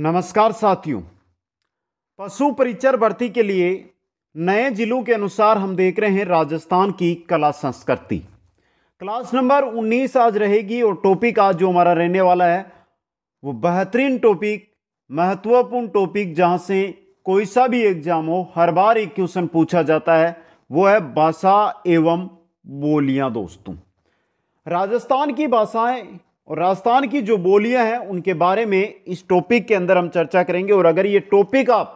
नमस्कार साथियों पशु परिचर भर्ती के लिए नए जिलों के अनुसार हम देख रहे हैं राजस्थान की कला संस्कृति क्लास नंबर 19 आज रहेगी और टॉपिक आज जो हमारा रहने वाला है वो बेहतरीन टॉपिक महत्वपूर्ण टॉपिक जहां से कोई सा भी एग्जाम हो हर बार एक क्वेश्चन पूछा जाता है वो है भाषा एवं बोलियां दोस्तों राजस्थान की भाषाएं और राजस्थान की जो बोलियां हैं उनके बारे में इस टॉपिक के अंदर हम चर्चा करेंगे और अगर ये टॉपिक आप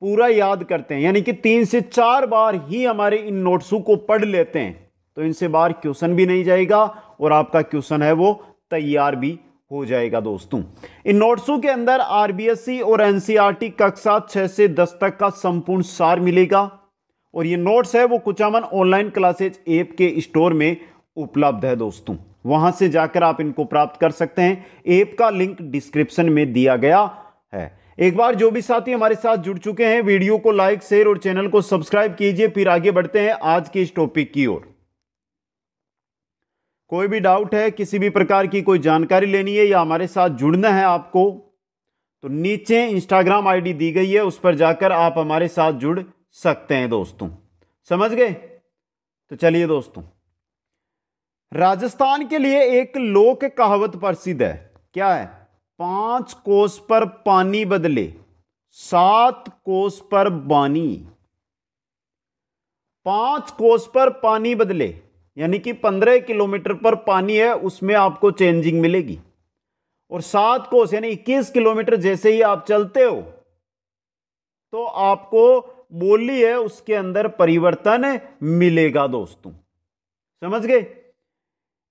पूरा याद करते हैं यानी कि तीन से चार बार ही हमारे इन नोट्सों को पढ़ लेते हैं तो इनसे बार क्वेश्चन भी नहीं जाएगा और आपका क्वेश्चन है वो तैयार भी हो जाएगा दोस्तों इन नोट्सों के अंदर आरबीएससी और एन e कक्षा छह से दस तक का संपूर्ण सार मिलेगा और ये नोट्स है वो कुचामन ऑनलाइन क्लासेज ऐप के स्टोर में उपलब्ध है दोस्तों वहां से जाकर आप इनको प्राप्त कर सकते हैं ऐप का लिंक डिस्क्रिप्शन में दिया गया है एक बार जो भी साथी हमारे साथ जुड़ चुके हैं वीडियो को लाइक शेयर और चैनल को सब्सक्राइब कीजिए फिर आगे बढ़ते हैं आज के इस टॉपिक की ओर कोई भी डाउट है किसी भी प्रकार की कोई जानकारी लेनी है या हमारे साथ जुड़ना है आपको तो नीचे इंस्टाग्राम आईडी दी गई है उस पर जाकर आप हमारे साथ जुड़ सकते हैं दोस्तों समझ गए तो चलिए दोस्तों राजस्थान के लिए एक लोक कहावत प्रसिद्ध है क्या है पांच कोस पर पानी बदले सात कोस पर बानी पांच कोस पर पानी बदले यानी कि पंद्रह किलोमीटर पर पानी है उसमें आपको चेंजिंग मिलेगी और सात कोस यानी इक्कीस किलोमीटर जैसे ही आप चलते हो तो आपको बोली है उसके अंदर परिवर्तन मिलेगा दोस्तों समझ गए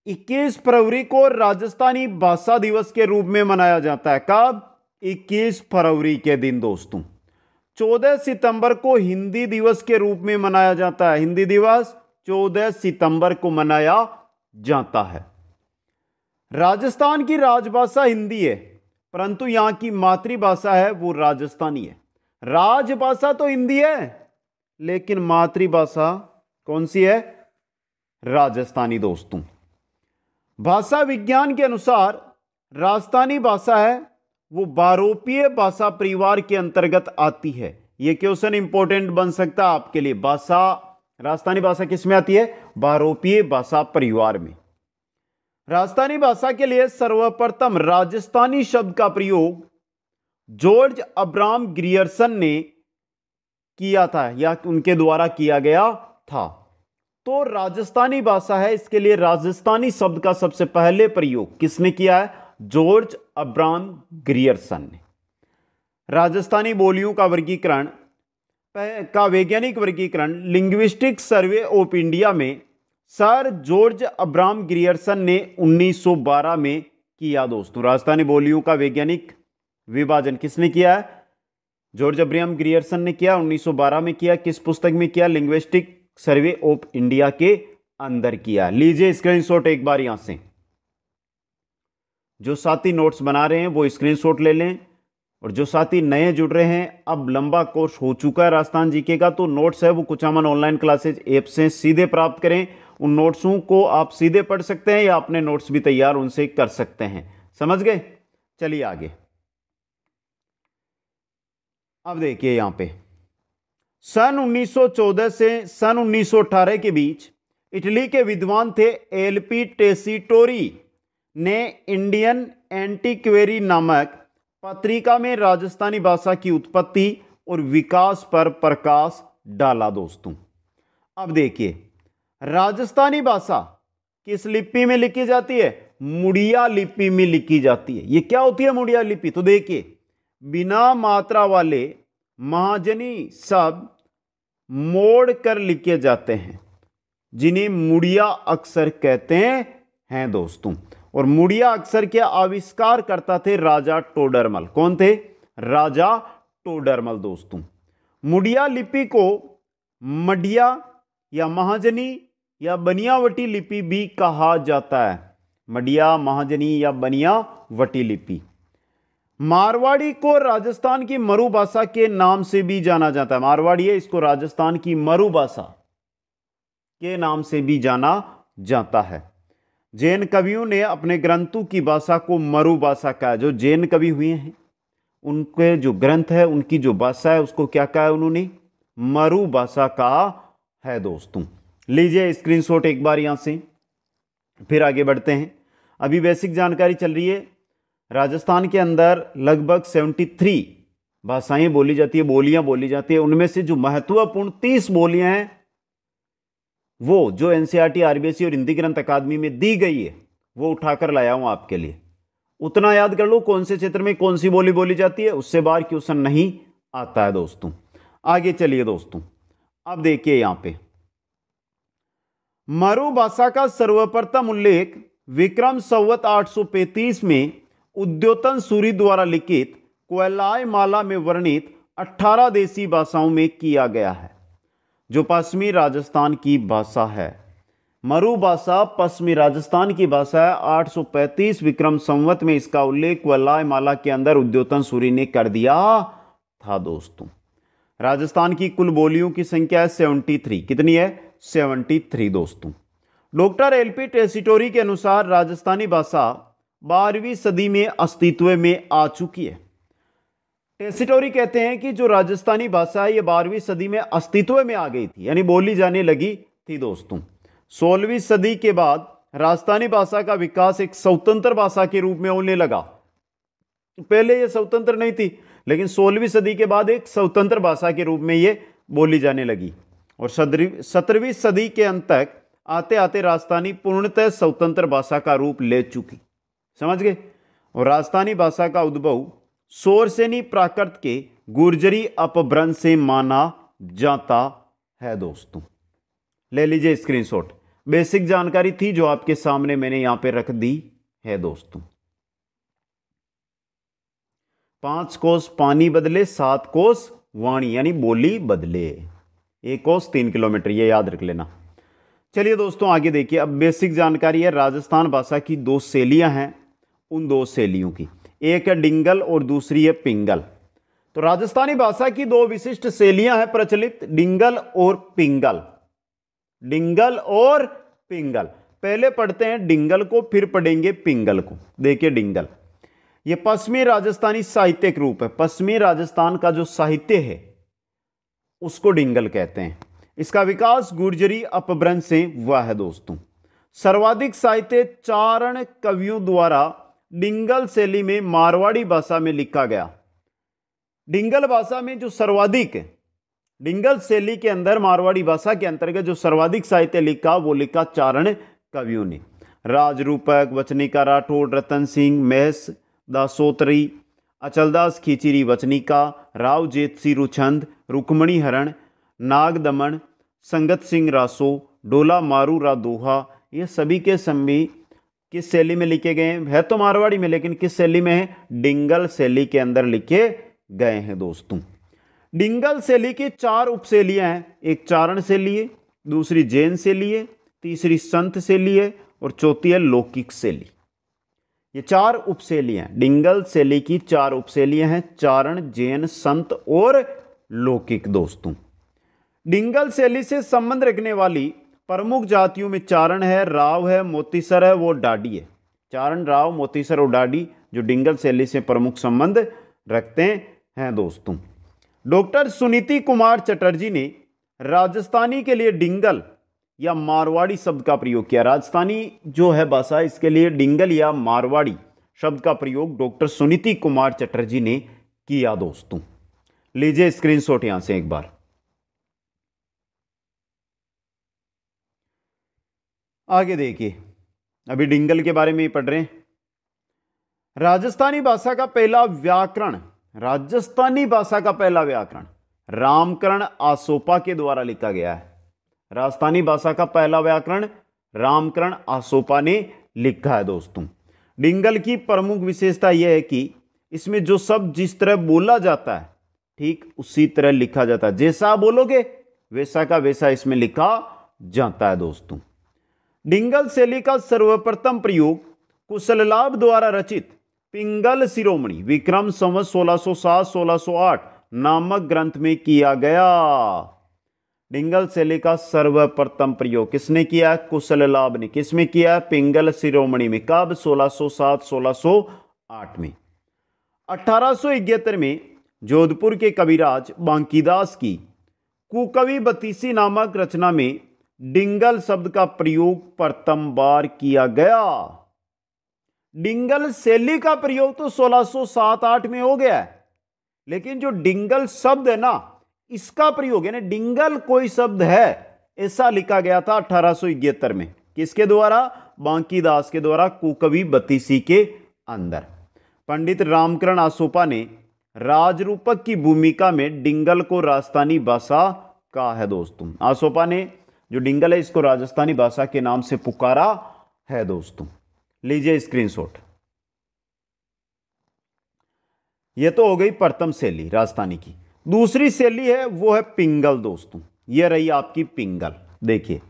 21 फरवरी को राजस्थानी भाषा दिवस के रूप में मनाया जाता है कब 21 फरवरी के दिन दोस्तों 14 सितंबर को हिंदी दिवस के रूप में मनाया जाता है हिंदी दिवस 14 सितंबर को मनाया जाता है राजस्थान की राजभाषा हिंदी है परंतु यहां की मातृभाषा है वो राजस्थानी है राजभाषा तो हिंदी है लेकिन मातृभाषा कौन सी है राजस्थानी दोस्तों भाषा विज्ञान के अनुसार राजस्थानी भाषा है वो बारोपीय भाषा परिवार के अंतर्गत आती है ये क्वेश्चन इंपॉर्टेंट बन सकता है आपके लिए भाषा राजस्थानी भाषा किस में आती है बारोपीय भाषा परिवार में राजस्थानी भाषा के लिए सर्वप्रथम राजस्थानी शब्द का प्रयोग जॉर्ज अब्राम ग्रियर्सन ने किया था या उनके द्वारा किया गया था तो राजस्थानी भाषा है इसके लिए राजस्थानी शब्द का सबसे पहले प्रयोग किसने किया है जॉर्ज अब्राम ग्रियरसन ने राजस्थानी बोलियों का वर्गीकरण का वैज्ञानिक वर्गीकरण लिंग्विस्टिक सर्वे ऑफ इंडिया में सर जॉर्ज अब्राम ग्रियर्सन ने 1912 में किया दोस्तों राजस्थानी बोलियों का वैज्ञानिक विभाजन किसने किया है जॉर्ज अब्राम ग्रियर्सन ने किया 1912 में किया किस पुस्तक में किया लिंग्विस्टिक सर्वे ऑफ इंडिया के अंदर किया लीजिए स्क्रीनशॉट एक बार यहां से जो साथी नोट्स बना रहे हैं वो स्क्रीनशॉट ले लें और जो साथी नए जुड़ रहे हैं अब लंबा कोर्स हो चुका है राजस्थान जीके का तो नोट्स है वो कुचामन ऑनलाइन क्लासेज ऐप से सीधे प्राप्त करें उन नोट्सों को आप सीधे पढ़ सकते हैं या अपने नोट्स भी तैयार उनसे कर सकते हैं समझ गए चलिए आगे अब देखिए यहां पे सन 1914 से सन 1918 के बीच इटली के विद्वान थे एलपी टेसिटोरी ने इंडियन एंटीक्वेरी नामक पत्रिका में राजस्थानी भाषा की उत्पत्ति और विकास पर प्रकाश डाला दोस्तों अब देखिए राजस्थानी भाषा किस लिपि में लिखी जाती है मुड़िया लिपि में लिखी जाती है ये क्या होती है मुड़िया लिपि तो देखिए बिना मात्रा वाले महाजनी शब्द मोड़ कर लिखे जाते हैं जिन्हें मुड़िया अक्सर कहते हैं हैं दोस्तों और मुड़िया अक्सर के आविष्कार करता थे राजा टोडरमल कौन थे राजा टोडरमल दोस्तों मुड़िया लिपि को मडिया या महाजनी या बनियावटी लिपि भी कहा जाता है मडिया महाजनी या बनियावटी लिपि मारवाड़ी को राजस्थान की मरुभाषा के नाम से भी जाना जाता है मारवाड़ी है इसको राजस्थान की मरुभाषा के नाम से भी जाना जाता है जैन कवियों ने अपने ग्रंथों की भाषा को मरुभाषा कहा जो जैन कवि हुए हैं उनके जो ग्रंथ है उनकी जो भाषा है उसको क्या कहा उन्होंने मरुभाषा कहा है दोस्तों लीजिए स्क्रीनशॉट एक बार यहां से फिर आगे बढ़ते हैं अभी बेसिक जानकारी चल रही है राजस्थान के अंदर लगभग 73 भाषाएं बोली जाती है बोलियां बोली जाती है उनमें से जो महत्वपूर्ण 30 बोलियां हैं वो जो एनसीईआरटी आरबीएससी e e और हिंदी ग्रंथ अकादमी में दी गई है वो उठाकर लाया हूं आपके लिए उतना याद कर लो कौन से क्षेत्र में कौन सी बोली बोली जाती है उससे बाहर क्वेश्चन नहीं आता है दोस्तों आगे चलिए दोस्तों अब देखिए यहां पे मरु भाषा का सर्वप्रथम उल्लेख विक्रम संवत आठ में उद्योतन सूरी द्वारा लिखित कोयलाय माला में वर्णित 18 देसी भाषाओं में किया गया है जो पश्चिमी राजस्थान की भाषा है मरु भाषा पश्चिमी राजस्थान की भाषा है 835 विक्रम संवत में इसका उल्लेख कोयलाय माला के अंदर उद्योतन सूरी ने कर दिया था दोस्तों राजस्थान की कुल बोलियों की संख्या है 73 कितनी है 73 दोस्तों डॉक्टर एल पी टेसिटोरी के अनुसार राजस्थानी भाषा बारहवीं सदी में अस्तित्व में आ चुकी है टेसिटोरी कहते हैं कि जो राजस्थानी भाषा है ये बारहवीं सदी में अस्तित्व में आ गई थी यानी बोली जाने लगी थी दोस्तों सोलहवीं सदी के बाद राजस्थानी भाषा का विकास एक स्वतंत्र भाषा के रूप में होने लगा पहले यह स्वतंत्र नहीं थी लेकिन सोलहवीं सदी के बाद एक स्वतंत्र भाषा के रूप में ये बोली जाने लगी और सत्रहवीं सदी के अंत तक आते आते राजस्थानी पूर्णतः स्वतंत्र भाषा का रूप ले चुकी समझ गए और राजस्थानी भाषा का उद्भव नहीं प्राकृत के गुर्जरी अपभ्रंश से माना जाता है दोस्तों ले लीजिए स्क्रीनशॉट बेसिक जानकारी थी जो आपके सामने मैंने यहां पे रख दी है दोस्तों पांच कोस पानी बदले सात कोस वाणी यानी बोली बदले एक कोस तीन किलोमीटर ये याद रख लेना चलिए दोस्तों आगे देखिए अब बेसिक जानकारी है राजस्थान भाषा की दो शैलियां हैं उन दो शैलियों की एक है डिंगल और दूसरी है पिंगल तो राजस्थानी भाषा की दो विशिष्ट शैलियां हैं प्रचलित डिंगल और पिंगल डिंगल और पिंगल पहले पढ़ते हैं डिंगल को फिर पढ़ेंगे पिंगल को देखिए डिंगल ये पश्चिमी राजस्थानी साहित्यिक रूप है पश्चिमी राजस्थान का जो साहित्य है उसको डिंगल कहते हैं इसका विकास गुर्जरी अपभ्रंश से हुआ है दोस्तों सर्वाधिक साहित्य चारण कवियों द्वारा डिंगल शैली में मारवाड़ी भाषा में लिखा गया डिंगल भाषा में जो सर्वाधिक डिंगल शैली के अंदर मारवाड़ी भाषा के अंतर्गत जो सर्वाधिक साहित्य लिखा वो लिखा चारण कवियों ने राजरूपक वचनिका राठौड़ रतन सिंह महस दासोतरी अचलदास खिचिरी वचनिका राव सी रुछंद रुक्मणी हरण नाग दमन संगत सिंह रासो डोला मारू रा दोहा ये सभी के समी किस शैली में लिखे गए हैं है तो मारवाड़ी में लेकिन किस शैली में है डिंगल शैली के अंदर लिखे गए हैं दोस्तों डिंगल शैली की चार उपशैलियां हैं एक चारण शैली है दूसरी जैन शैली है तीसरी संत शैली है और चौथी है लौकिक शैली ये चार उपशैलियां डिंगल शैली की चार उपशैलियां हैं चारण जैन संत और लौकिक दोस्तों डिंगल शैली से संबंध रखने वाली प्रमुख जातियों में चारण है राव है मोतीसर है वो डाडी है चारण राव मोतीसर और डाडी जो डिंगल शैली से प्रमुख संबंध रखते हैं दोस्तों डॉक्टर सुनीति कुमार चटर्जी ने राजस्थानी के लिए डिंगल या मारवाड़ी शब्द का प्रयोग किया राजस्थानी जो है भाषा इसके लिए डिंगल या मारवाड़ी शब्द का प्रयोग डॉक्टर सुनीति कुमार चटर्जी ने किया दोस्तों लीजिए स्क्रीनशॉट यहां से एक बार आगे देखिए अभी डिंगल के बारे में ही पढ़ रहे हैं राजस्थानी भाषा का पहला व्याकरण राजस्थानी भाषा का पहला व्याकरण रामकरण आसोपा के द्वारा लिखा गया है राजस्थानी भाषा का पहला व्याकरण रामकरण आसोपा ने लिखा है दोस्तों डिंगल की प्रमुख विशेषता यह है कि इसमें जो शब्द जिस तरह बोला जाता है ठीक उसी तरह लिखा जाता है जैसा बोलोगे वैसा का वैसा इसमें लिखा जाता है दोस्तों डिंगल शैली का सर्वप्रथम प्रयोग कुशललाभ द्वारा रचित पिंगल शिरोमणि विक्रम संवत 1607-1608 नामक ग्रंथ में किया गया डिंगल शैली का सर्वप्रथम प्रयोग किसने किया कुशललाभ ने किसमें किया पिंगल शिरोमणि में कब 1607-1608 में अठारह में जोधपुर के कविराज बांकीदास की कुकवि बतीसी नामक रचना में डिंगल शब्द का प्रयोग प्रथम बार किया गया डिंगल शैली का प्रयोग तो 1607-8 में हो गया है लेकिन जो डिंगल शब्द है ना इसका प्रयोग यानी डिंगल कोई शब्द है ऐसा लिखा गया था अठारह में किसके द्वारा बांकी दास के द्वारा कुकवि बतीसी के अंदर पंडित रामकरण आसोपा ने राजरूपक की भूमिका में डिंगल को राजस्थानी भाषा कहा है दोस्तों आसोपा ने जो डिंगल है इसको राजस्थानी भाषा के नाम से पुकारा है दोस्तों लीजिए स्क्रीनशॉट ये तो हो गई प्रथम शैली राजस्थानी की दूसरी शैली है वो है पिंगल दोस्तों ये रही आपकी पिंगल देखिए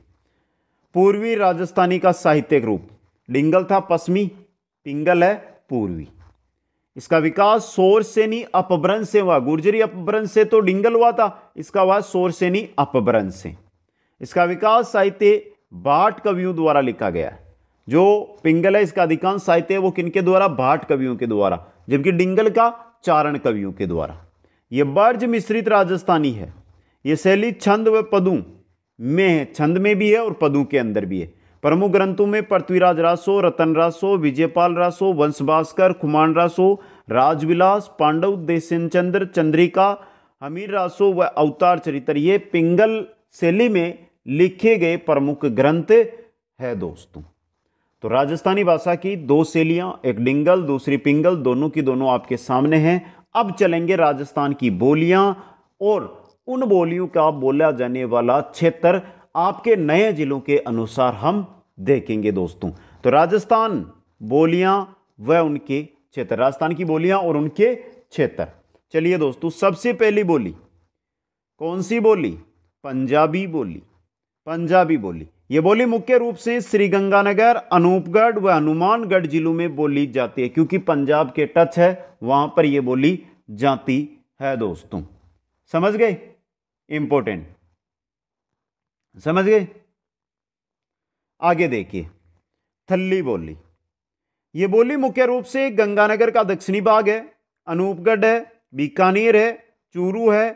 पूर्वी राजस्थानी का साहित्यिक रूप डिंगल था पश्चिमी पिंगल है पूर्वी इसका विकास सोरसेनी अपभ्रंश से हुआ गुर्जरी अपभ्रंश से तो डिंगल हुआ था इसका हुआ सोरसेनी अपभ्रंश से इसका विकास साहित्य भाट कवियों द्वारा लिखा गया है जो पिंगल है इसका अधिकांश साहित्य है वो किनके द्वारा भाट कवियों के द्वारा जबकि डिंगल का चारण कवियों के द्वारा ये बर्ज मिश्रित राजस्थानी है ये शैली छंद व पदों में है छंद में भी है और पदों के अंदर भी है प्रमुख ग्रंथों में पृथ्वीराज रासो रतन रासो विजयपाल रासो वंश भास्कर कुमार रासो राजविलास पांडव देशचंद्र चंद्रिका हमीर रासो व अवतार चरित्र ये पिंगल शैली में लिखे गए प्रमुख ग्रंथ है दोस्तों तो राजस्थानी भाषा की दो शैलियां एक डिंगल दूसरी पिंगल दोनों की दोनों आपके सामने हैं अब चलेंगे राजस्थान की बोलियां और उन बोलियों का बोला जाने वाला क्षेत्र आपके नए जिलों के अनुसार हम देखेंगे दोस्तों तो राजस्थान बोलियां व उनके क्षेत्र राजस्थान की बोलियां और उनके क्षेत्र चलिए दोस्तों सबसे पहली बोली कौन सी बोली पंजाबी बोली पंजाबी बोली ये बोली मुख्य रूप से श्रीगंगानगर अनूपगढ़ व हनुमानगढ़ जिलों में बोली जाती है क्योंकि पंजाब के टच है वहाँ पर ये बोली जाती है दोस्तों समझ गए इम्पोर्टेंट समझ गए आगे देखिए थल्ली बोली ये बोली मुख्य रूप से गंगानगर का दक्षिणी भाग है अनूपगढ़ है बीकानेर है चूरू है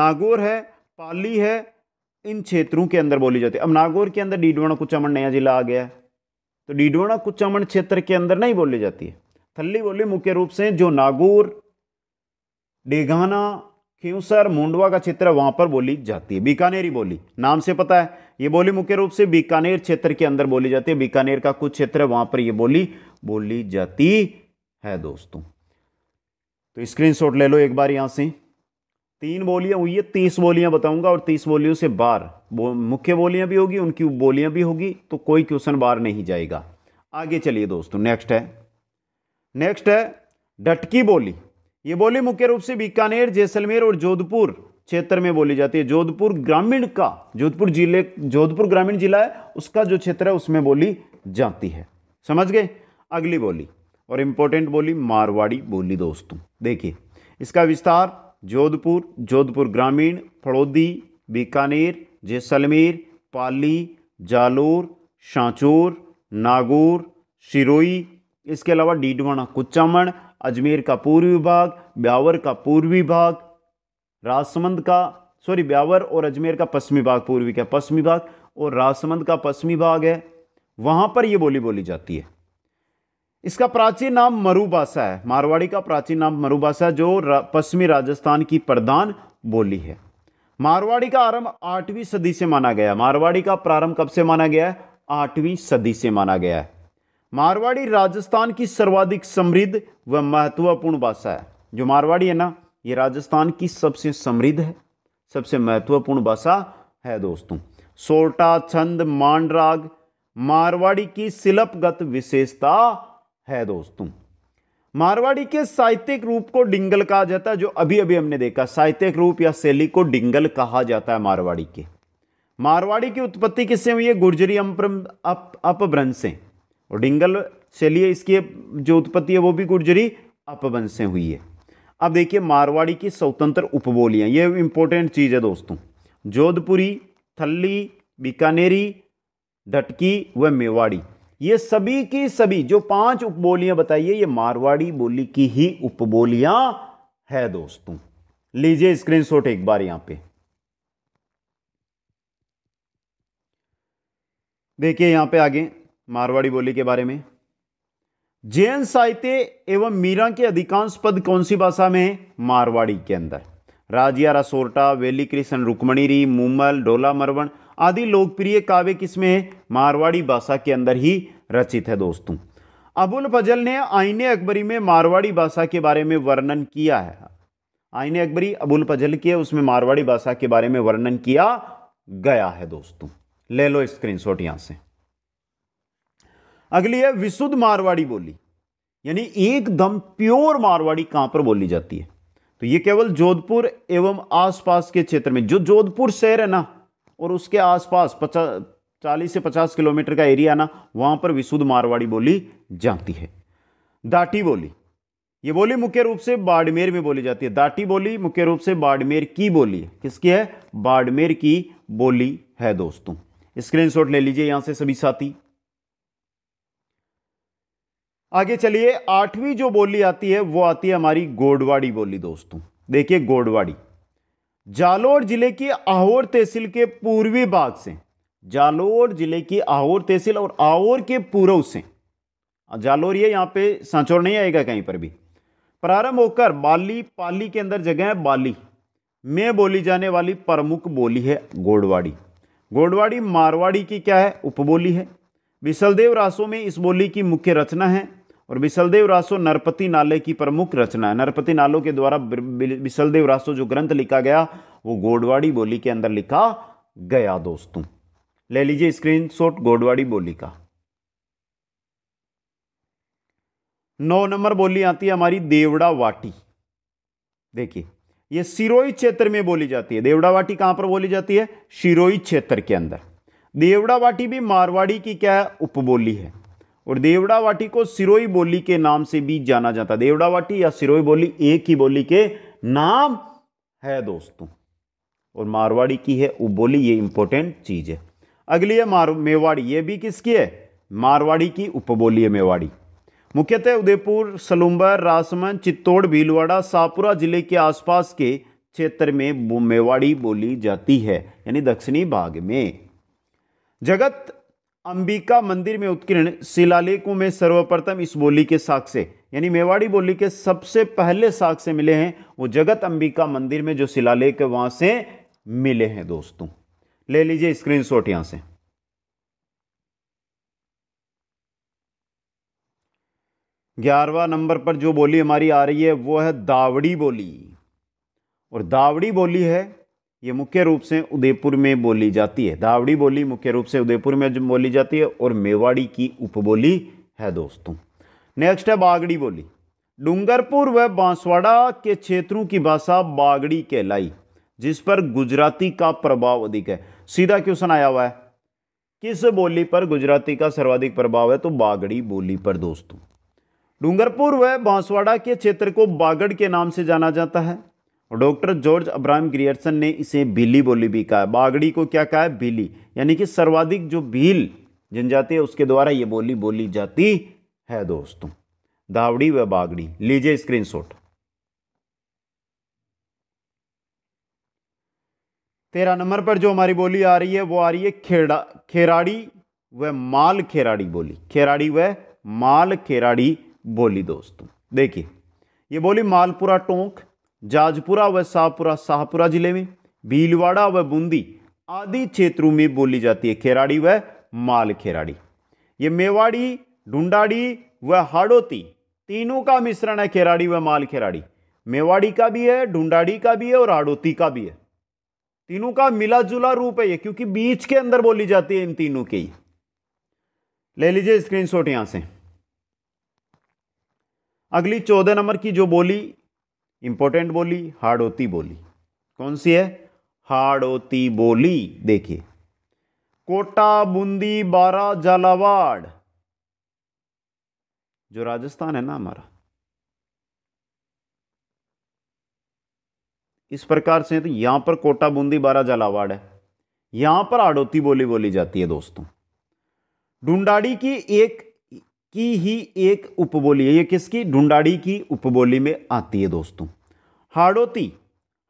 नागौर है पाली है इन क्षेत्रों के अंदर बोली जाती है अब नागौर के अंदर डीडवाणा कुचामण नया जिला आ गया है तो डीडवाणा कुचामण क्षेत्र के अंदर नहीं बोली जाती है थल्ली बोली मुख्य रूप से जो नागौर डेघाना खेसर मुंडवा का क्षेत्र वहाँ पर बोली जाती है बीकानेरी बोली नाम से पता है ये बोली मुख्य रूप से बीकानेर क्षेत्र के अंदर बोली जाती है बीकानेर का कुछ क्षेत्र है वहाँ पर ये बोली बोली जाती है दोस्तों तो स्क्रीनशॉट ले लो एक बार यहाँ से तीन बोलियां हुई है तीस बोलियां बताऊंगा और तीस बोलियों से बार बो, मुख्य बोलियां भी होगी उनकी बोलियां भी होगी तो कोई क्वेश्चन बार नहीं जाएगा आगे चलिए दोस्तों नेक्स्ट है नेक्स्ट है डटकी बोली ये बोली मुख्य रूप से बीकानेर जैसलमेर और जोधपुर क्षेत्र में बोली जाती है जोधपुर ग्रामीण का जोधपुर जिले जोधपुर ग्रामीण जिला है उसका जो क्षेत्र है उसमें बोली जाती है समझ गए अगली बोली और इंपॉर्टेंट बोली मारवाड़ी बोली दोस्तों देखिए इसका विस्तार जोधपुर जोधपुर ग्रामीण फड़ौदी बीकानेर जैसलमेर पाली जालोर सांचौर नागौर शिरोई इसके अलावा डीडवाना कुचामण अजमेर का पूर्वी भाग ब्यावर का पूर्वी भाग राजसमंद का सॉरी ब्यावर और अजमेर का पश्चिमी भाग पूर्वी का पश्चिमी भाग और राजसमंद का पश्चिमी भाग है वहाँ पर ये बोली बोली जाती है इसका प्राचीन नाम मरुभाषा है मारवाड़ी का प्राचीन नाम मरुभाषा जो पश्चिमी राजस्थान की प्रधान बोली है मारवाड़ी का आरंभ आठवीं सदी से माना गया मारवाड़ी का प्रारंभ कब से माना गया है आठवीं सदी से माना गया है मारवाड़ी राजस्थान की सर्वाधिक समृद्ध व महत्वपूर्ण भाषा है जो मारवाड़ी है ना ये राजस्थान की सबसे समृद्ध है सबसे महत्वपूर्ण भाषा है दोस्तों सोटा छंद मांडराग मारवाड़ी की शिलपगत विशेषता है दोस्तों मारवाड़ी के साहित्यिक रूप को डिंगल कहा जाता है जो अभी अभी हमने देखा साहित्यिक रूप या शैली को डिंगल कहा जाता है मारवाड़ी के मारवाड़ी की उत्पत्ति किससे हुई है गुर्जरी अपभ्रंश से और डिंगल शैली इसकी जो उत्पत्ति है वो भी गुर्जरी अपभ्रंश से हुई है अब देखिए मारवाड़ी की स्वतंत्र उपबोलियाँ ये इंपॉर्टेंट चीज़ है दोस्तों जोधपुरी थल्ली बीकानेरी ढटकी व मेवाड़ी ये सभी की सभी जो पांच उपबोलियां बताइए ये मारवाड़ी बोली की ही उपबोलियां है दोस्तों लीजिए स्क्रीनशॉट एक बार यहां पे देखिए यहां पे आगे मारवाड़ी बोली के बारे में जैन साहित्य एवं मीरा के अधिकांश पद कौन सी भाषा में है मारवाड़ी के अंदर राजिया रासोरटा वेली कृष्ण रुक्मणीरी मूमल डोला मरवण आदि लोकप्रिय काव्य किसमें है मारवाड़ी भाषा के अंदर ही रचित है दोस्तों अबुल फजल ने आईने अकबरी में मारवाड़ी भाषा के बारे में वर्णन किया है आईने अकबरी अबुल फजल की है उसमें मारवाड़ी भाषा के बारे में वर्णन किया गया है दोस्तों ले लो स्क्रीनशॉट यहां से अगली है विशुद्ध मारवाड़ी बोली यानी एकदम प्योर मारवाड़ी कहां पर बोली जाती है तो ये केवल जोधपुर एवं आसपास के क्षेत्र में जो जोधपुर शहर है ना और उसके आसपास पचास चालीस से पचास किलोमीटर का एरिया ना वहाँ पर विशुद्ध मारवाड़ी बोली जाती है दाटी बोली ये बोली मुख्य रूप से बाड़मेर में बोली जाती है दाटी बोली मुख्य रूप से बाड़मेर की बोली है किसकी है बाड़मेर की बोली है दोस्तों स्क्रीनशॉट ले लीजिए यहां से सभी साथी आगे चलिए आठवीं जो बोली आती है वो आती है हमारी गोडवाड़ी बोली दोस्तों देखिए गोडवाड़ी जालोर जिले की आहोर तहसील के पूर्वी भाग से जालोर जिले की आहोर तहसील और आहोर के पूर्व से जालोर ये यहाँ पे सांचोर नहीं आएगा कहीं पर भी प्रारंभ होकर बाली पाली के अंदर जगह है बाली में बोली जाने वाली प्रमुख बोली है गोडवाड़ी गोडवाड़ी मारवाड़ी की क्या है उपबोली है विशलदेव रासों में इस बोली की मुख्य रचना है और बिसलदेव रासो नरपति नाले की प्रमुख रचना है नरपति नालों के द्वारा बिसलदेव रासो जो ग्रंथ लिखा गया वो गोडवाड़ी बोली के अंदर लिखा गया दोस्तों ले लीजिए स्क्रीन शॉट गोडवाड़ी बोली का नौ नंबर बोली आती है हमारी देवड़ा वाटी देखिए ये सिरोई क्षेत्र में बोली जाती है देवड़ा वाटी कहां पर बोली जाती है सिरोई क्षेत्र के अंदर देवड़ा वाटी भी मारवाड़ी की क्या उपबोली है और देवड़ावाटी को सिरोई बोली के नाम से भी जाना जाता है देवड़ावाटी या सिरोई बोली एक ही बोली के नाम है दोस्तों और मारवाड़ी की है उबोली ये इंपॉर्टेंट चीज़ है अगली है मार मेवाड़ी ये भी किसकी है मारवाड़ी की उपबोली है मेवाड़ी मुख्यतः उदयपुर सलूम्बर रासमन चित्तौड़ भीलवाड़ा सापुरा जिले के आसपास के क्षेत्र में मेवाड़ी बोली जाती है यानी दक्षिणी भाग में जगत अंबिका मंदिर में उत्कीर्ण शिलालेखों में सर्वप्रथम इस बोली के साक्ष्य यानी मेवाड़ी बोली के सबसे पहले साक्ष्य मिले हैं वो जगत अंबिका मंदिर में जो शिलालेख है वहां से मिले हैं दोस्तों ले लीजिए स्क्रीनशॉट यहां से ग्यारहवा नंबर पर जो बोली हमारी आ रही है वो है दावड़ी बोली और दावड़ी बोली है ये मुख्य रूप से उदयपुर में बोली जाती है दावड़ी बोली मुख्य रूप से उदयपुर में बोली जाती है और मेवाड़ी की उपबोली है दोस्तों नेक्स्ट है बागड़ी बोली डूंगरपुर व बांसवाड़ा के क्षेत्रों की भाषा बागड़ी कहलाई जिस पर गुजराती का प्रभाव अधिक है सीधा क्वेश्चन आया हुआ है किस बोली पर गुजराती का सर्वाधिक प्रभाव है तो बागड़ी बोली पर दोस्तों डूंगरपुर व बांसवाड़ा के क्षेत्र को बागड़ के नाम से जाना जाता है डॉक्टर जॉर्ज अब्राहम ग्रियर्सन ने इसे भीली बोली भी कहा बागड़ी को क्या कहा है भीली यानी कि सर्वाधिक जो भील जनजाति है उसके द्वारा ये बोली बोली जाती है दोस्तों धावड़ी व बागड़ी लीजिए स्क्रीनशॉट तेरह नंबर पर जो हमारी बोली आ रही है वो आ रही है खेड़ा खेराड़ी व माल खेराड़ी बोली खेराड़ी व माल खेराड़ी बोली दोस्तों देखिए ये बोली मालपुरा टोंक जाजपुरा व शाहपुरा शाहपुरा जिले में भीलवाड़ा व बूंदी आदि क्षेत्रों में बोली जाती है खेराड़ी व माल खेराड़ी ये मेवाड़ी ढूंढाड़ी व हाड़ोती तीनों का मिश्रण है खेराड़ी व माल खेराड़ी मेवाड़ी का भी है ढूंढाड़ी का भी है और हाड़ोती का भी है तीनों का मिला जुला रूप है ये क्योंकि बीच के अंदर बोली जाती है इन तीनों के ही ले लीजिए स्क्रीनशॉट यहां से अगली चौदह नंबर की जो बोली इंपॉर्टेंट बोली हाड़ोती बोली कौन सी है हाड़ोती बोली देखिए कोटा बूंदी बारा झालावाड़ जो राजस्थान है ना हमारा इस प्रकार से तो यहां पर कोटा बूंदी बारा झालावाड़ है यहां पर आड़ोती बोली बोली जाती है दोस्तों डूंडाड़ी की एक की ही एक उपबोली है ये किसकी ढूंढाड़ी की उपबोली में आती है दोस्तों हाड़ोती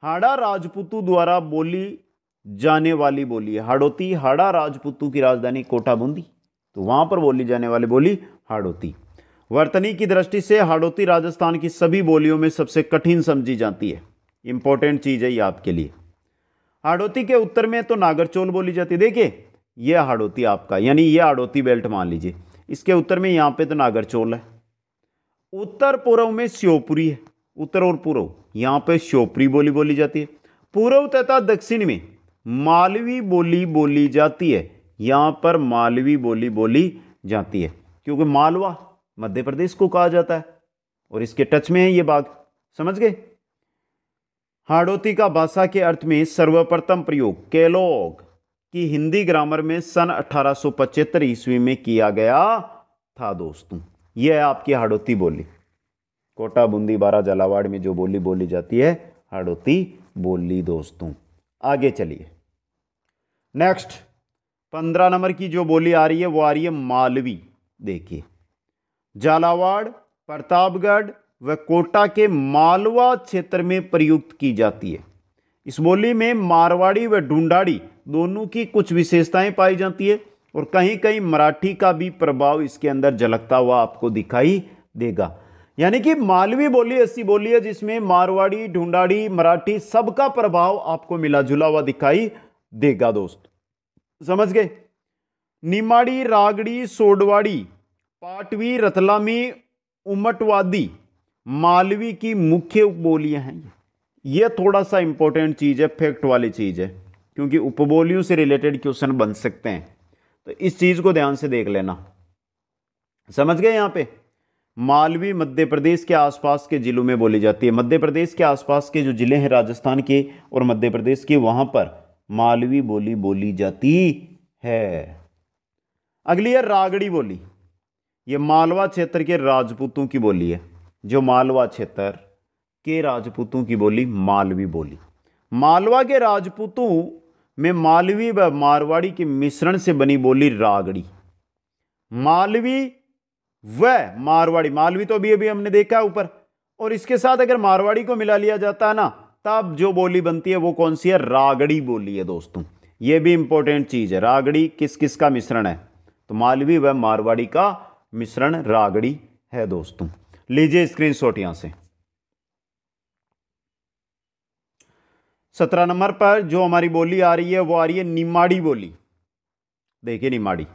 हाड़ा राजपूतों द्वारा बोली जाने वाली बोली है हाड़ोती हाड़ा राजपूतों की राजधानी कोटा बूंदी तो वहां पर बोली जाने वाली बोली हाड़ोती वर्तनी की दृष्टि से हाड़ोती राजस्थान की सभी बोलियों में सबसे कठिन समझी जाती है इंपॉर्टेंट चीज़ है ये आपके लिए हाड़ोती के उत्तर में तो नागरचोल बोली जाती है देखिए यह हाड़ोती आपका यानी यह हाड़ोती बेल्ट मान लीजिए इसके उत्तर में यहाँ पे तो नागरचोल है उत्तर पूर्व में श्योपुरी है उत्तर और पूर्व यहाँ पे श्योपुरी बोली बोली जाती है पूर्व तथा दक्षिण में मालवी बोली बोली जाती है यहाँ पर मालवी बोली बोली जाती है क्योंकि मालवा मध्य प्रदेश को कहा जाता है और इसके टच में है ये बाग समझ गए हाड़ोती का भाषा के अर्थ में सर्वप्रथम प्रयोग केलोग कि हिंदी ग्रामर में सन अठारह ईस्वी में किया गया था दोस्तों यह है आपकी हाड़ोती बोली कोटा बूंदी बारा झालावाड़ में जो बोली बोली जाती है हाड़ोती बोली दोस्तों आगे चलिए नेक्स्ट पंद्रह नंबर की जो बोली आ रही है वो आ रही है मालवी देखिए झालावाड़ प्रतापगढ़ व कोटा के मालवा क्षेत्र में प्रयुक्त की जाती है इस बोली में मारवाड़ी व ढूंढाड़ी दोनों की कुछ विशेषताएं पाई जाती है और कहीं कहीं मराठी का भी प्रभाव इसके अंदर झलकता हुआ आपको दिखाई देगा यानी कि मालवी बोली ऐसी बोली है जिसमें मारवाड़ी ढूंढाड़ी मराठी सबका प्रभाव आपको मिला जुला हुआ दिखाई देगा दोस्त समझ गए निमाड़ी रागड़ी सोडवाड़ी पाटवी रतलामी उमटवादी मालवी की मुख्य बोलियां हैं ये थोड़ा सा इंपॉर्टेंट चीज़ है फैक्ट वाली चीज़ है क्योंकि उपबोलियों से रिलेटेड क्वेश्चन बन सकते हैं तो इस चीज़ को ध्यान से देख लेना समझ गए यहाँ पे मालवी मध्य प्रदेश के आसपास के ज़िलों में बोली जाती है मध्य प्रदेश के आसपास के जो ज़िले हैं राजस्थान के और मध्य प्रदेश के वहाँ पर मालवी बोली बोली जाती है अगली है रागड़ी बोली ये मालवा क्षेत्र के राजपूतों की बोली है जो मालवा क्षेत्र के राजपूतों की बोली मालवी बोली मालवा के राजपूतों में मालवी व मारवाड़ी के मिश्रण से बनी बोली रागड़ी मालवी व मारवाड़ी मालवी तो अभी अभी हमने देखा है ऊपर और इसके साथ अगर मारवाड़ी को मिला लिया जाता है ना तब जो बोली बनती है वो कौन सी है रागड़ी बोली है दोस्तों ये भी इंपॉर्टेंट चीज़ है रागड़ी किस किस का मिश्रण है तो मालवी व मारवाड़ी का मिश्रण रागड़ी है दोस्तों लीजिए स्क्रीनशॉट यहां से सत्रह नंबर पर जो हमारी बोली आ रही है वो आ रही है निमाड़ी बोली देखिए निमाड़ी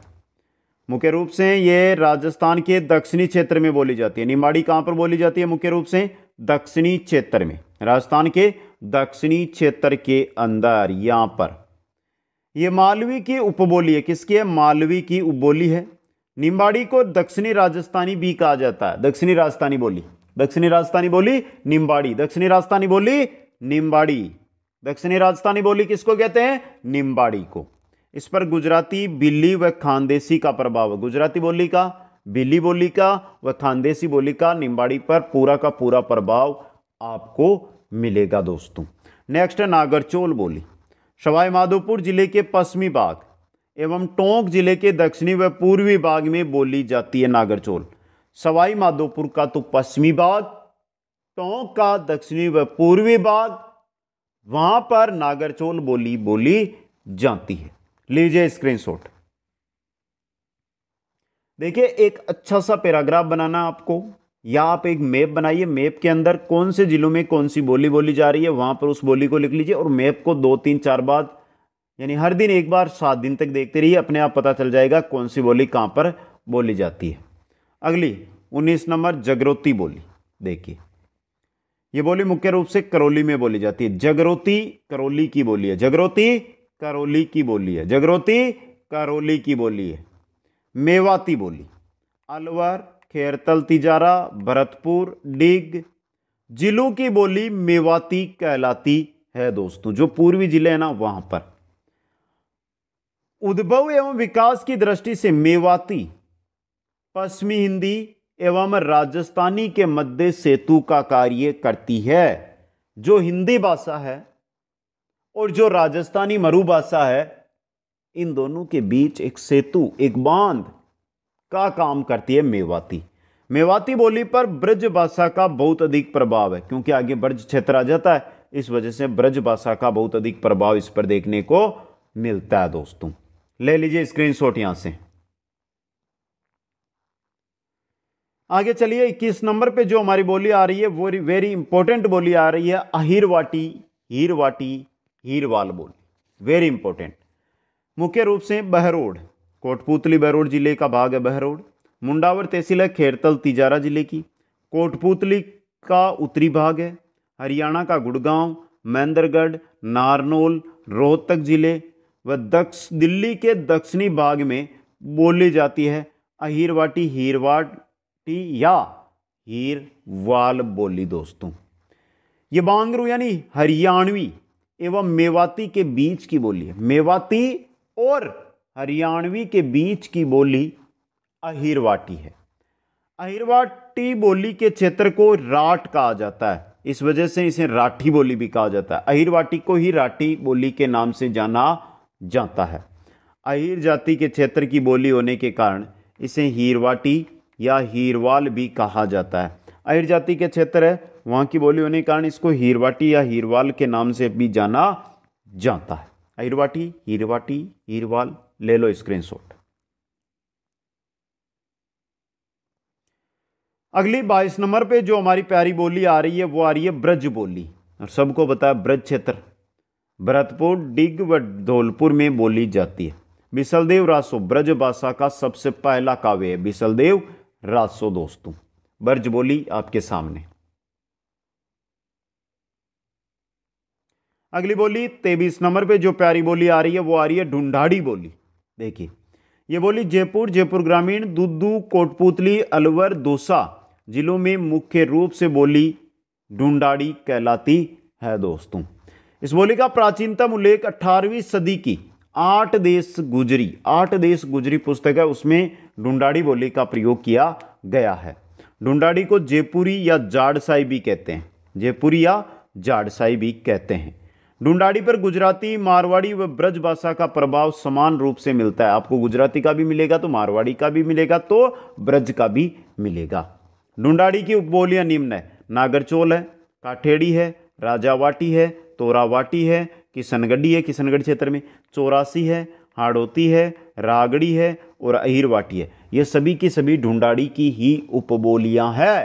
मुख्य रूप से ये राजस्थान के दक्षिणी क्षेत्र में बोली जाती है निमाड़ी कहाँ पर बोली जाती है मुख्य रूप से दक्षिणी क्षेत्र में राजस्थान के दक्षिणी क्षेत्र के अंदर यहाँ पर ये मालवी की उपबोली है किसकी है मालवी की उपबोली है निम्बाड़ी को दक्षिणी राजस्थानी भी कहा जाता है दक्षिणी राजस्थानी बोली दक्षिणी राजस्थानी बोली निम्बाड़ी दक्षिणी राजस्थानी बोली निम्बाड़ी दक्षिणी राजस्थानी बोली किसको कहते हैं निम्बाड़ी को इस पर गुजराती बिल्ली व खानदेसी का प्रभाव गुजराती बोली का बिल्ली बोली का व खानदेसी बोली का निम्बाड़ी पर पूरा का पूरा प्रभाव आपको मिलेगा दोस्तों नेक्स्ट है नागरचोल बोली सवाई माधोपुर जिले के पश्चिमी भाग एवं टोंक जिले के दक्षिणी व पूर्वी भाग में बोली जाती है नागरचोल सवाई माधोपुर का तो पश्चिमी भाग टोंक का दक्षिणी व पूर्वी भाग वहां पर नागरचोल बोली बोली जाती है लीजिए स्क्रीनशॉट देखिए एक अच्छा सा पैराग्राफ बनाना आपको या आप एक मैप बनाइए मैप के अंदर कौन से ज़िलों में कौन सी बोली बोली जा रही है वहां पर उस बोली को लिख लीजिए और मैप को दो तीन चार बार यानी हर दिन एक बार सात दिन तक देखते रहिए अपने आप पता चल जाएगा कौन सी बोली कहाँ पर बोली जाती है अगली उन्नीस नंबर जगरोती बोली देखिए ये बोली मुख्य रूप से करौली में बोली जाती है जगरोती करौली की बोली है जगरोती करौली की बोली है जगरोती करौली की बोली है मेवाती बोली अलवर खेरतल तिजारा भरतपुर डिग जिलों की बोली मेवाती कहलाती है दोस्तों जो पूर्वी जिले हैं ना वहां पर उद्भव एवं विकास की दृष्टि से मेवाती पश्चिमी हिंदी एवं राजस्थानी के मध्य सेतु का कार्य करती है जो हिंदी भाषा है और जो राजस्थानी मरु भाषा है इन दोनों के बीच एक सेतु एक बांध का काम करती है मेवाती मेवाती बोली पर ब्रज भाषा का बहुत अधिक प्रभाव है क्योंकि आगे ब्रज क्षेत्र आ जाता है इस वजह से ब्रज भाषा का बहुत अधिक प्रभाव इस पर देखने को मिलता है दोस्तों ले लीजिए स्क्रीनशॉट यहां से आगे चलिए इक्कीस नंबर पे जो हमारी बोली आ रही है वो वेरी इंपॉर्टेंट बोली आ रही है अहिरवाटी हीरवाटी हीरवाल बोली वेरी इंपॉर्टेंट मुख्य रूप से बहरोड कोटपुतली बहरोड जिले का भाग है बहरोड मुंडावर तहसील है खेरतल तिजारा जिले की कोटपुतली का उत्तरी भाग है हरियाणा का गुड़गांव महेंद्रगढ़ नारनोल रोहतक जिले व दक्ष दिल्ली के दक्षिणी भाग में बोली जाती है अहिरवाटी हीरवाट या हीर वाल बोली दोस्तों ये बांगरू यानी हरियाणवी एवं मेवाती के बीच की बोली है मेवाती और हरियाणवी के बीच की बोली अहिरवाटी है अहिरवाटी बोली के क्षेत्र को राट कहा जाता है इस वजह से इसे राठी बोली भी कहा जाता है अहिरवाटी को ही राठी बोली के नाम से जाना जाता है अहिर जाति के क्षेत्र की बोली होने के कारण इसे हीरवाटी या हीरवाल भी कहा जाता है अहिर जाति के क्षेत्र है वहाँ की बोली होने के कारण इसको हीरवाटी या हीरवाल के नाम से भी जाना जाता है अहिरवाटी हीरवाटी हीरवाल ले लो स्क्रीनशॉट अगली बाईस नंबर पे जो हमारी प्यारी बोली आ रही है वो आ रही है ब्रज बोली और सबको बताया ब्रज क्षेत्र भरतपुर डिग व धौलपुर में बोली जाती है बिसलदेव रासो ब्रज भाषा का सबसे पहला काव्य है बिसलदेव रासो दोस्तों बर्ज बोली आपके सामने अगली बोली तेबीस नंबर पे जो प्यारी बोली आ रही है वो आ रही है ढूंढाड़ी बोली देखिए ये बोली जयपुर जयपुर ग्रामीण दुद्दू कोटपुतली अलवर दोसा जिलों में मुख्य रूप से बोली ढूंढाड़ी कहलाती है दोस्तों इस बोली का प्राचीनतम उल्लेख 18वीं सदी की आठ देश गुजरी आठ देश गुजरी पुस्तक है उसमें डुंडाड़ी बोली का प्रयोग किया गया है डुंडाड़ी को जयपुरी या जाड़साई भी कहते हैं जयपुरी या जाड़साई भी कहते हैं डुंडाड़ी पर गुजराती मारवाड़ी व ब्रज भाषा का प्रभाव समान रूप से मिलता है आपको गुजराती का भी मिलेगा तो मारवाड़ी का भी मिलेगा तो ब्रज का भी मिलेगा डुंडाड़ी की उपबोलियां निम्न है नागरचोल है काठेड़ी है राजावाटी है तोरावाटी है किशनगढ़ी है किशनगढ़ क्षेत्र में चौरासी है हाड़ोती है रागड़ी है और अहिरवाटी है ये सभी की सभी ढूंढाड़ी की ही उपबोलियां है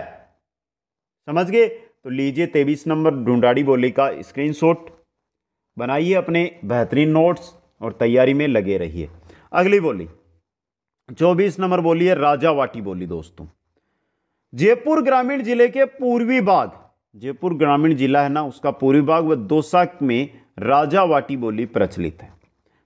समझ गए तो लीजिए तेईस नंबर ढूंढाड़ी बोली का स्क्रीनशॉट बनाइए अपने बेहतरीन नोट्स और तैयारी में लगे रहिए अगली बोली चौबीस नंबर बोली है राजावाटी बोली दोस्तों जयपुर ग्रामीण जिले के पूर्वी भाग जयपुर ग्रामीण जिला है ना उसका पूर्वी भाग व दोसा में राजावाटी बोली प्रचलित है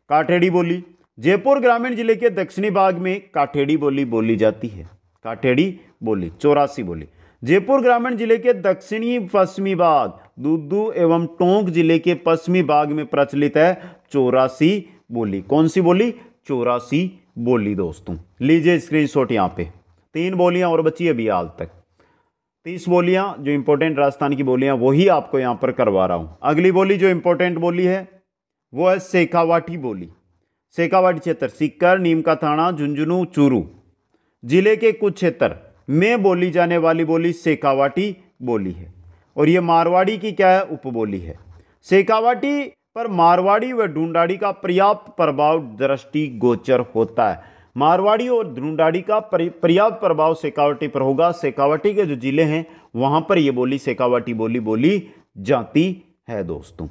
काठेड़ी बोली जयपुर ग्रामीण जिले के दक्षिणी भाग में काठेड़ी बोली बोली जाती है काठेड़ी बोली चौरासी बोली जयपुर ग्रामीण जिले के दक्षिणी पश्चिमी भाग दूदू एवं टोंक जिले के पश्चिमी भाग में प्रचलित है चौरासी बोली कौन सी बोली चौरासी बोली दोस्तों लीजिए स्क्रीनशॉट यहाँ पे तीन बोलियाँ और बची अभी आज तक तीस तो बोलियां जो इम्पोर्टेंट राजस्थान की बोलियां वही आपको यहां पर करवा रहा हूं अगली बोली जो इंपॉर्टेंट बोली है वो है सेकावाटी बोली सेकावाटी क्षेत्र सिक्कर नीम का थाना झुंझुनू चूरू जिले के कुछ क्षेत्र में बोली जाने वाली बोली सेकावाटी बोली है और ये मारवाड़ी की क्या है उपबोली है सेकावाटी पर मारवाड़ी व ढूंढाड़ी का पर्याप्त प्रभाव दृष्टि गोचर होता है मारवाड़ी और ढूंढाड़ी का पर्याप्त प्रभाव सेकावटी पर होगा सेकावटी के जो ज़िले हैं वहाँ पर ये बोली सेकावटी बोली बोली जाती है दोस्तों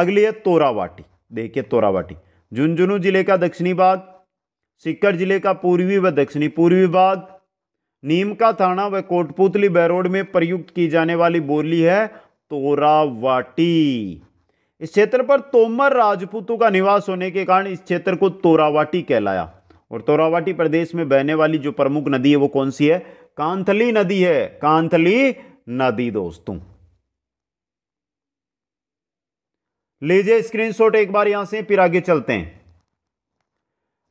अगली है तोरावाटी देखिए तोरावाटी झुंझुनू जिले का दक्षिणी भाग सिक्कर जिले का पूर्वी व दक्षिणी पूर्वी भाग नीम का थाना व कोटपुतली बैरोड में प्रयुक्त की जाने वाली बोली है तोरावाटी इस क्षेत्र पर तोमर राजपूतों का निवास होने के कारण इस क्षेत्र को तोरावाटी कहलाया और तोरावाटी प्रदेश में बहने वाली जो प्रमुख नदी है वो कौन सी है कांथली नदी है कांथली नदी दोस्तों लीजिए स्क्रीनशॉट एक बार यहां से फिर आगे चलते हैं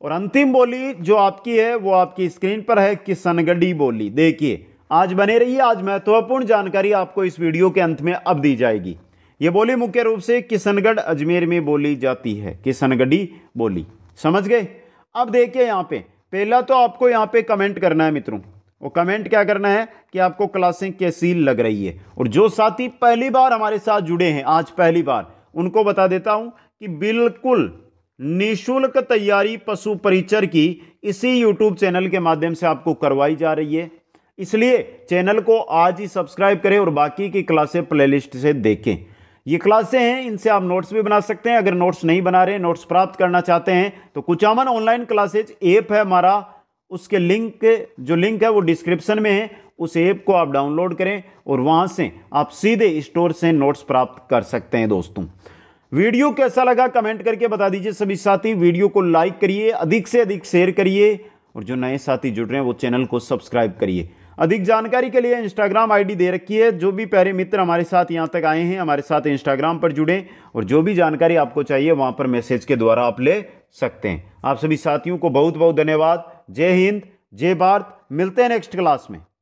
और अंतिम बोली जो आपकी है वो आपकी स्क्रीन पर है किशनगढ़ी बोली देखिए आज बने रहिए आज महत्वपूर्ण जानकारी आपको इस वीडियो के अंत में अब दी जाएगी ये बोली मुख्य रूप से किशनगढ़ अजमेर में बोली जाती है किशनगढ़ी बोली समझ गए अब देखिए यहाँ पे पहला तो आपको यहाँ पे कमेंट करना है मित्रों वो कमेंट क्या करना है कि आपको क्लासें कैसील लग रही है और जो साथी पहली बार हमारे साथ जुड़े हैं आज पहली बार उनको बता देता हूँ कि बिल्कुल निशुल्क तैयारी पशु परिचर की इसी यूट्यूब चैनल के माध्यम से आपको करवाई जा रही है इसलिए चैनल को आज ही सब्सक्राइब करें और बाकी की क्लासें प्लेलिस्ट से देखें ये क्लासें हैं इनसे आप नोट्स भी बना सकते हैं अगर नोट्स नहीं बना रहे नोट्स प्राप्त करना चाहते हैं तो कुचामन ऑनलाइन क्लासेज ऐप है हमारा उसके लिंक जो लिंक है वो डिस्क्रिप्शन में है उस ऐप को आप डाउनलोड करें और वहाँ से आप सीधे स्टोर से नोट्स प्राप्त कर सकते हैं दोस्तों वीडियो कैसा लगा कमेंट करके बता दीजिए सभी साथी वीडियो को लाइक करिए अधिक से अधिक शेयर करिए और जो नए साथी जुड़ रहे हैं वो चैनल को सब्सक्राइब करिए अधिक जानकारी के लिए इंस्टाग्राम आईडी दे रखी है जो भी प्यारे मित्र हमारे साथ यहाँ तक आए हैं हमारे साथ इंस्टाग्राम पर जुड़ें और जो भी जानकारी आपको चाहिए वहाँ पर मैसेज के द्वारा आप ले सकते हैं आप सभी साथियों को बहुत बहुत धन्यवाद जय हिंद जय भारत मिलते हैं नेक्स्ट क्लास में